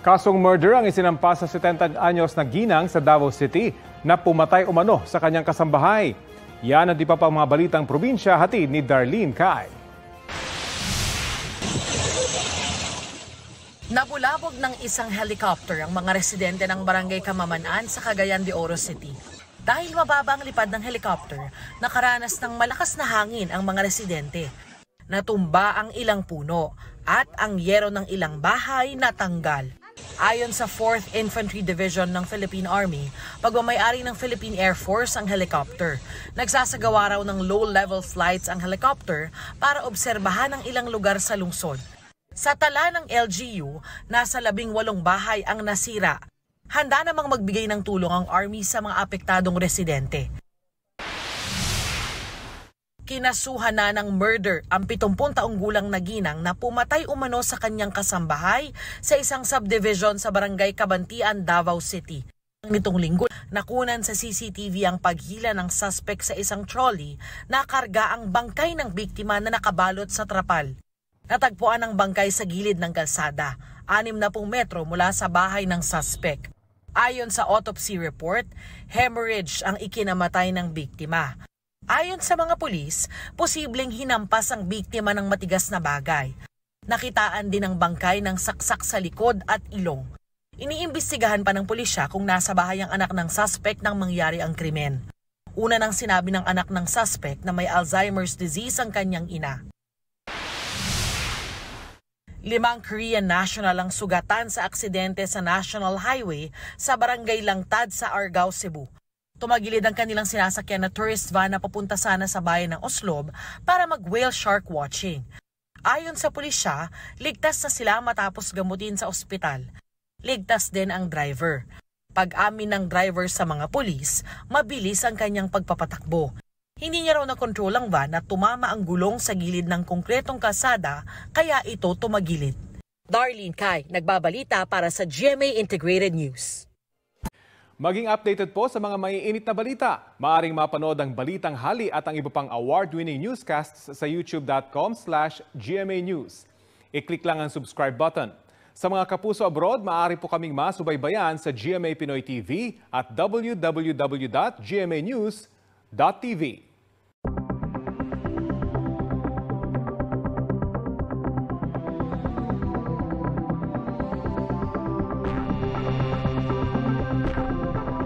Kasong murder ang isinampa sa 70 anyos na ginang sa Davao City na pumatay umano sa kanyang kasambahay. Yan ang di pa pa mga balitang probinsya hatid ni Darlene Kai. Nabulabog ng isang helicopter ang mga residente ng barangay Kamamanaan sa Cagayan de Oro City. Dahil mababa ang lipad ng helicopter, nakaranas ng malakas na hangin ang mga residente. Natumba ang ilang puno at ang yero ng ilang bahay natanggal. Ayon sa 4th Infantry Division ng Philippine Army, pagmamayari ng Philippine Air Force ang helicopter. Nagsasagawa raw ng low-level flights ang helicopter para obserbahan ang ilang lugar sa lungsod. Sa tala ng LGU, nasa labing walong bahay ang nasira. Handa namang magbigay ng tulong ang Army sa mga apektadong residente kinasuhan na ng murder ang 70 taong gulang na ginang na pumatay umano sa kanyang kasambahay sa isang subdivision sa barangay Kabantian, Davao City. Nitong linggo, nakunan sa CCTV ang paghila ng suspect sa isang trolley na karga ang bangkay ng biktima na nakabalot sa trapal. Natagpuan ang bangkay sa gilid ng kalsada, 60 metro mula sa bahay ng suspect. Ayon sa autopsy report, hemorrhage ang ikinamatay ng biktima. Ayon sa mga pulis, posibleng hinampas ang biktima ng matigas na bagay. Nakitaan din ang bangkay ng saksak sa likod at ilong. Iniimbestigahan pa ng pulisya kung nasa bahay ang anak ng suspect nang mangyari ang krimen. Una nang sinabi ng anak ng suspect na may Alzheimer's disease ang kanyang ina. Limang Korean national ang sugatan sa aksidente sa National Highway sa Barangay Langtad sa Argao, Cebu. Tumagilid ang kanilang sinasakyan na tourist van na papunta sana sa bayan ng Oslob para mag whale shark watching. Ayon sa pulisya, ligtas na sila matapos gamutin sa ospital. Ligtas din ang driver. Pag-amin ng driver sa mga pulis, mabilis ang kanyang pagpapatakbo. Hindi niya raw na nakontrol ang van at tumama ang gulong sa gilid ng konkretong kasada kaya ito tumagilid. Darlene Kai, nagbabalita para sa GMA Integrated News. Maging updated po sa mga maiinit na balita. Maaring mapanood ang Balitang Hali at ang iba pang award-winning newscasts sa youtube.com slash gmanews. I-click lang ang subscribe button. Sa mga kapuso abroad, maaari po kaming masubaybayan sa GMA Pinoy TV at www.gmanews.tv.